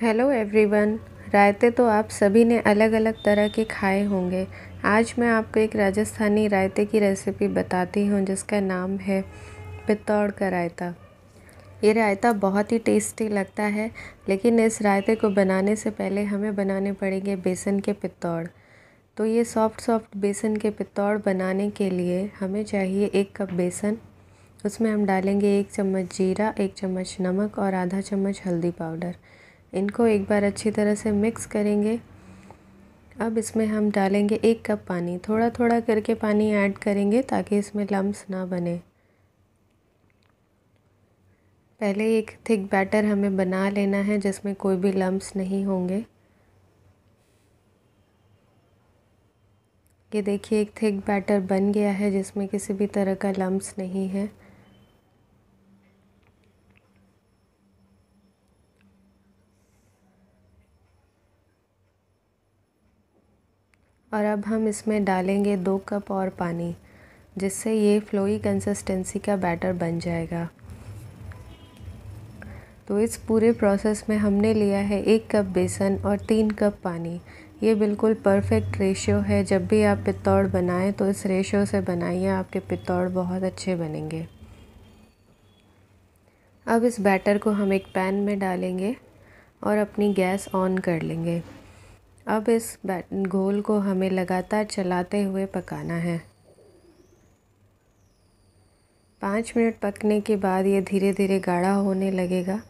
hello everyone रायते तो आप सभी ने अलग अलग तरह के खाए होंगे आज मैं आपको एक राजस्थानी रायते की रेसिपी बताती हूँ जिसका नाम है पित्तौड़ का रायता ये रायता बहुत ही टेस्टी लगता है लेकिन इस रायते को बनाने से पहले हमें बनाने पड़ेंगे बेसन के पित्तौड़ तो ये सॉफ्ट सॉफ्ट बेसन के पित्तौड़ बनाने के लिए हमें चाहिए एक कप बेसन उसमें हम डालेंगे एक चम्मच जीरा एक चम्मच नमक और आधा चम्मच हल्दी पाउडर इनको एक बार अच्छी तरह से मिक्स करेंगे अब इसमें हम डालेंगे एक कप पानी थोड़ा थोड़ा करके पानी ऐड करेंगे ताकि इसमें लम्स ना बने पहले एक थिक बैटर हमें बना लेना है जिसमें कोई भी लम्स नहीं होंगे ये देखिए एक थिक बैटर बन गया है जिसमें किसी भी तरह का लम्स नहीं है और अब हम इसमें डालेंगे दो कप और पानी जिससे ये फ्लोई कंसिस्टेंसी का बैटर बन जाएगा तो इस पूरे प्रोसेस में हमने लिया है एक कप बेसन और तीन कप पानी ये बिल्कुल परफेक्ट रेशियो है जब भी आप पित्तौड़ बनाएं तो इस रेशियो से बनाइए आपके पित्तौड़ बहुत अच्छे बनेंगे अब इस बैटर को हम एक पैन में डालेंगे और अपनी गैस ऑन कर लेंगे अब इस घोल को हमें लगातार चलाते हुए पकाना है पाँच मिनट पकने के बाद ये धीरे धीरे गाढ़ा होने लगेगा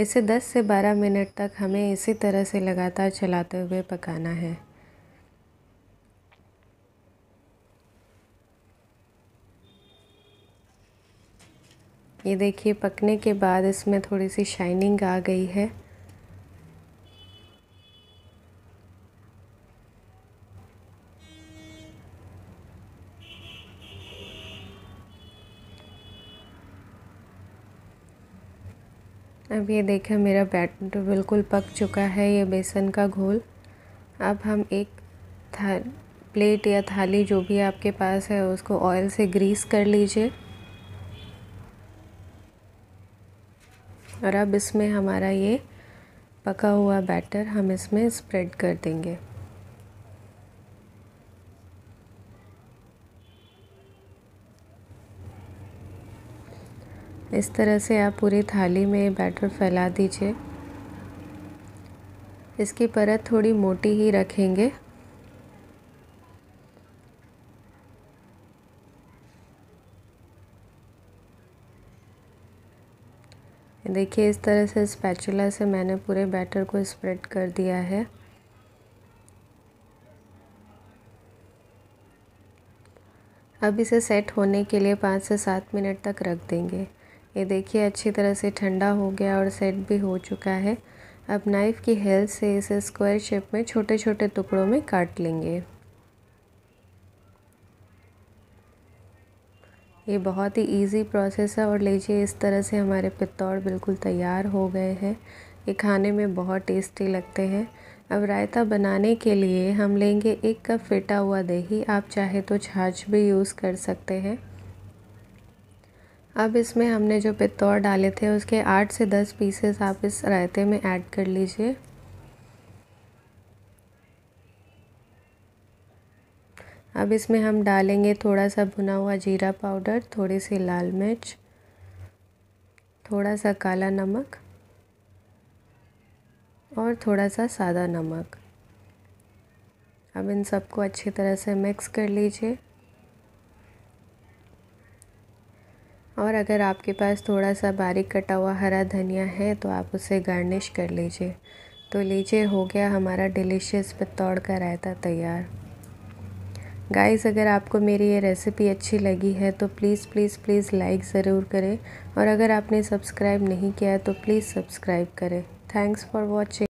इसे 10 से 12 मिनट तक हमें इसी तरह से लगातार चलाते हुए पकाना है ये देखिए पकने के बाद इसमें थोड़ी सी शाइनिंग आ गई है अब ये देखिए मेरा बैटर तो बिल्कुल पक चुका है ये बेसन का घोल अब हम एक था प्लेट या थाली जो भी आपके पास है उसको ऑयल से ग्रीस कर लीजिए और अब इसमें हमारा ये पका हुआ बैटर हम इसमें स्प्रेड कर देंगे इस तरह से आप पूरी थाली में बैटर फैला दीजिए इसकी परत थोड़ी मोटी ही रखेंगे देखिए इस तरह से स्पैचुला से मैंने पूरे बैटर को स्प्रेड कर दिया है अब इसे सेट होने के लिए पाँच से सात मिनट तक रख देंगे ये देखिए अच्छी तरह से ठंडा हो गया और सेट भी हो चुका है अब नाइफ़ की हेल्प से इसे स्क्वायर शेप में छोटे छोटे टुकड़ों में काट लेंगे ये बहुत ही इजी प्रोसेस है और लीजिए इस तरह से हमारे पित्तौड़ बिल्कुल तैयार हो गए हैं ये खाने में बहुत टेस्टी लगते हैं अब रायता बनाने के लिए हम लेंगे एक कप फेटा हुआ दही आप चाहे तो छाछ भी यूज़ कर सकते हैं अब इसमें हमने जो पित्तौर डाले थे उसके आठ से दस पीसेस आप इस रायते में ऐड कर लीजिए अब इसमें हम डालेंगे थोड़ा सा भुना हुआ जीरा पाउडर थोड़ी सी लाल मिर्च थोड़ा सा काला नमक और थोड़ा सा सादा नमक अब इन सबको अच्छी तरह से मिक्स कर लीजिए और अगर आपके पास थोड़ा सा बारीक कटा हुआ हरा धनिया है तो आप उसे गार्निश कर लीजिए तो लीजिए हो गया हमारा डिलीशियस पत्तौड़ का रायता तैयार गाइस अगर आपको मेरी ये रेसिपी अच्छी लगी है तो प्लीज़ प्लीज़ प्लीज़ लाइक ज़रूर करें और अगर आपने सब्सक्राइब नहीं किया है तो प्लीज़ सब्सक्राइब करें थैंक्स फॉर वॉचिंग